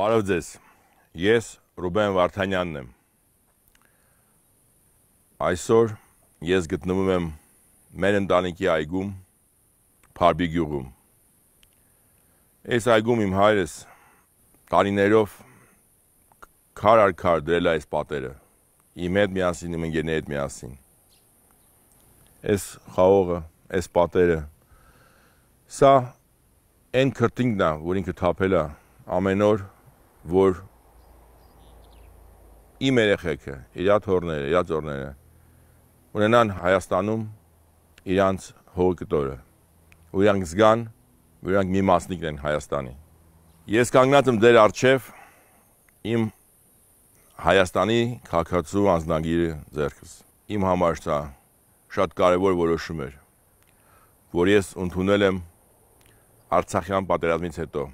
Բարև ձեզ։ Ես Ռուբեն Վարդանյանն եմ։ Այսօր ես գտնվում եմ մեր ընտանիքի այգում, Փարբի գյուղում։ Այս այգում իմ հայրս տարիներով քար առ քար դրել է այս պատերը։ Իմ հետ միասին, իմ ընկերների հետ միասին։ Այս խաղողը, այս պատերը։ Սա այն քրտինգն է, որ ինքը թափել է ամեն օր որ իմ երեխեքը, իրա թորները, իրա ծորները ունենան Հայաստանում իրանց հողկտորը, ու իրանք զգան, որ իրանք մի մասնիկն են Հայաստանի։ Ես կանգնած եմ ձեր արջև իմ Հայաստանի քաղաքացու անձնագիրը ձեռքս։ Իմ համար սա շատ կարևոր որոշում էր, որ ես ընդունել եմ Արցախյան պատերազմից հետո։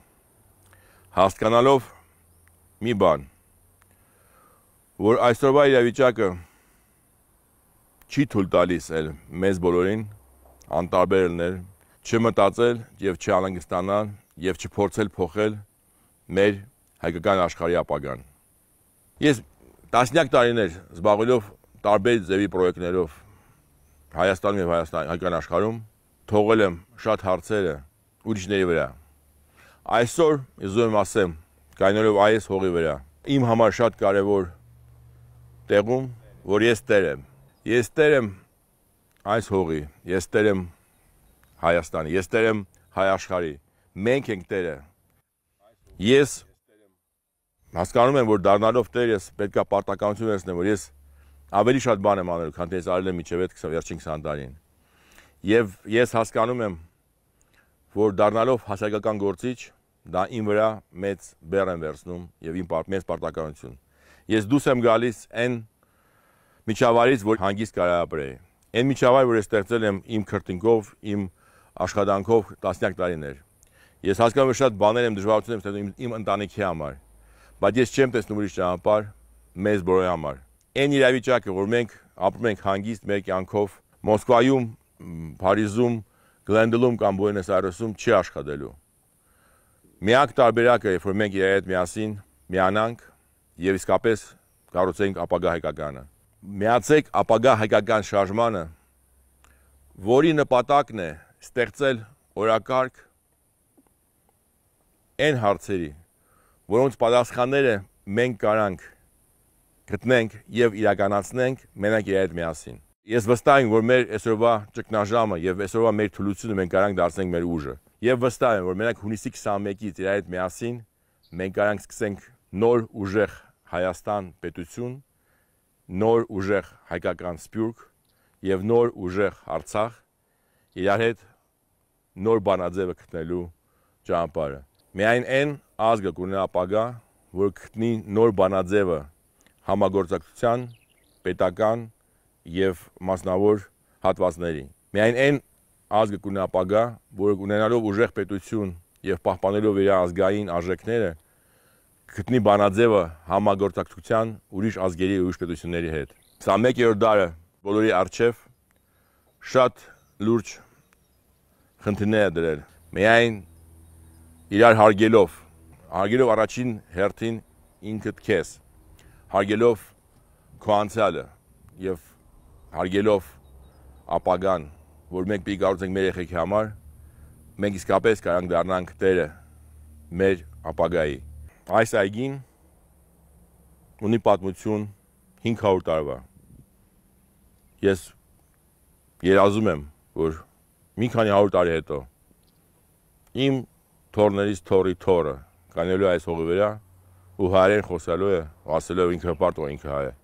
Հասկանալով մի բան, որ այսօրվա իրավիճակը չի թույլ տալիս էլ մեզ բոլորին անտարբեր լինել, չմտածել եւ չանհանգստանալ եւ չփորձել փոխել մեր հայկական աշխարհի ապագան։ Ես տասնյակ տարիներ զբաղելով տարբեր ձևի պրոյեկտներով Հայաստանում եւ Հայաստանի հայկական աշխարհում թողել եմ շատ հարցերը ուրիշների վրա։ Այսօր ես ուզում եմ ասեմ, կայնելով այս հողի վրա։ Իմ համար շատ կարևոր տեղում, որ ես տեր եմ։ Ես տեր եմ այս հողի, ես տեր եմ Հայաստանի, ես տեր եմ հայ աշխարհի։ Մենք ենք տերը։ Ես հասկանում եմ, որ դառնալով տեր ես պետքա պարտականություն ունեմ, որ ես ավելի շատ բան եմ անելու, քան դες արել եմ միջև այդ 20-20 տարին։ Եվ ես հասկանում եմ, որ դառնալով հասարակական գործիչ դա իմ վրա մեծ բեռ եմ վերցնում եւ իմ մեծ պարտականություն։ Ես դուս եմ գալիս այն միջավայրից, որ հանգիստ կարապրեի։ Այն միջավայրը, որ ես ստեղծել եմ իմ քրտնկով, իմ աշխատանքով տասնյակ տարիներ։ Ես հասկանում եմ շատ բաներ եմ դժվարություն եմ ստեղծում իմ ընտանիքի համար, բայց ես չեմ տեսնում ուրիշ ճանապարհ մեզ բոլորի համար։ Այն իրավիճակը, որ մենք ապրում ենք հանգիստ մեր կյանքով, Մոսկվայում, Փարիզում, Գլենդելում կամ Բուենոս Այրեսում չի աշխատելու Միակ տարբերակը, երբ որ մենք իրար հետ միասին միանանք եւ իսկապես կառուցենք ապագա հայկականը։ Միացեք ապագա հայկական շարժմանը, որի նպատակն է ստեղծել օրակարգ այն հարցերի, որոնց պատասխանները մենք կարանք գտնենք եւ իրականացնենք մենակ իրար հետ միասին։ Ես վստահ եմ, որ մեր այսօրվա ճգնաժամը եւ այսօրվա մեր թուլությունը մենք կարանք դարձնենք մեր ուժը։ Եվ վստահ եմ, որ մենակ հունիսի 21-ից իր այդ միասին մենք կարանք սկսենք նոր ուժեղ Հայաստան պետություն, նոր ուժեղ հայկական սպյուրք և նոր ուժեղ Արցախ իրար հետ նոր բանաձևը գտնելու ճանապարհը։ Միայն այն ազգը կունենա ապագա, որ գտնի նոր բանաձևը համագործակցության, պետական եւ մասնավոր հատվածների։ Միայն այն ազգը կունենա ապագա, որը ունենալով ուժեղ պետություն եւ պահպանելով իր ազգային արժեքները գտնի բանաձևը համագործակցության ուրիշ ազգերի ուրիշ պետությունների հետ։ Սա 1-րդ դարը բոլորի արժեվ շատ լուրջ խնդիրներ է դրել։ Միայն իրար հարգելով, հարգելով առաջին հերթին ինքդ քեզ, հարգելով քո անցյալը եւ հարգելով ապագան որ մենք պիտի կառուցենք մեր երեխեքի համար, մենք իսկապես կարանք դառնանք Տերը մեր ապագայի։ Այս այգին ունի պատմություն 500 տարվա։ Ես երազում եմ, որ մի քանի 100 տարի հետո իմ թորներից թորի թորը կանելու այս հողի վրա ու հայերեն խոսալու է, ասելու է ինքը հպարտ ու ինքը հայ է։